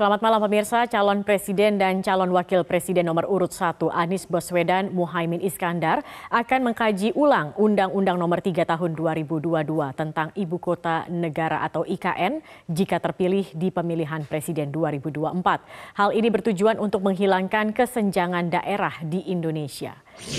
Selamat malam pemirsa, calon presiden dan calon wakil presiden nomor urut 1 Anies Baswedan Muhaimin Iskandar akan mengkaji ulang Undang-Undang nomor 3 tahun 2022 tentang Ibu Kota Negara atau IKN jika terpilih di pemilihan presiden 2024. Hal ini bertujuan untuk menghilangkan kesenjangan daerah di Indonesia.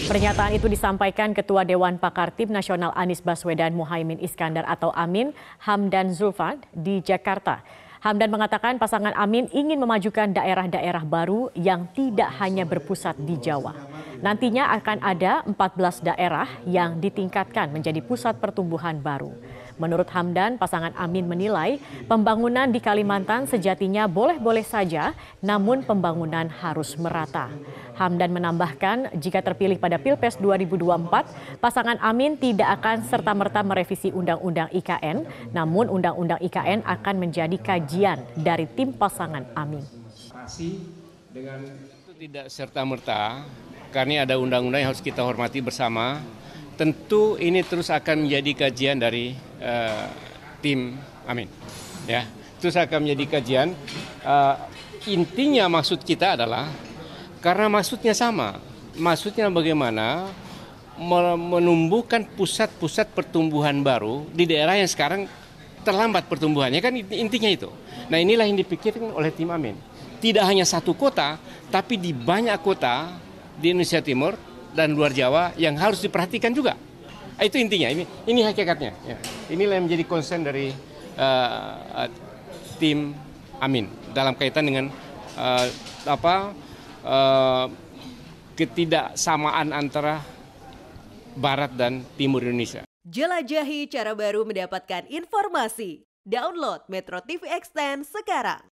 Pernyataan itu disampaikan Ketua Dewan Pakar Tim Nasional Anies Baswedan Muhaimin Iskandar atau Amin Hamdan Zulfan di Jakarta Hamdan mengatakan pasangan Amin ingin memajukan daerah-daerah baru yang tidak hanya berpusat di Jawa. Nantinya akan ada 14 daerah yang ditingkatkan menjadi pusat pertumbuhan baru. Menurut Hamdan, pasangan Amin menilai pembangunan di Kalimantan sejatinya boleh-boleh saja, namun pembangunan harus merata. Hamdan menambahkan, jika terpilih pada Pilpres 2024, pasangan Amin tidak akan serta-merta merevisi Undang-Undang IKN, namun Undang-Undang IKN akan menjadi kajian dari tim pasangan Amin. Dengan itu tidak serta-merta karena ada undang-undang yang harus kita hormati bersama. Tentu ini terus akan menjadi kajian dari uh, tim, amin. Ya, terus akan menjadi kajian. Uh, intinya maksud kita adalah karena maksudnya sama. Maksudnya bagaimana menumbuhkan pusat-pusat pertumbuhan baru di daerah yang sekarang terlambat pertumbuhannya kan intinya itu. Nah inilah yang dipikirkan oleh tim Amin. Tidak hanya satu kota, tapi di banyak kota di Indonesia Timur dan luar Jawa yang harus diperhatikan juga. Ah, itu intinya, ini ini hakikatnya. Ya. Inilah yang menjadi konsen dari uh, uh, tim Amin dalam kaitan dengan uh, apa uh, ketidaksamaan antara Barat dan Timur Indonesia. Jelajahi cara baru mendapatkan informasi. Download Metro TV Extend sekarang.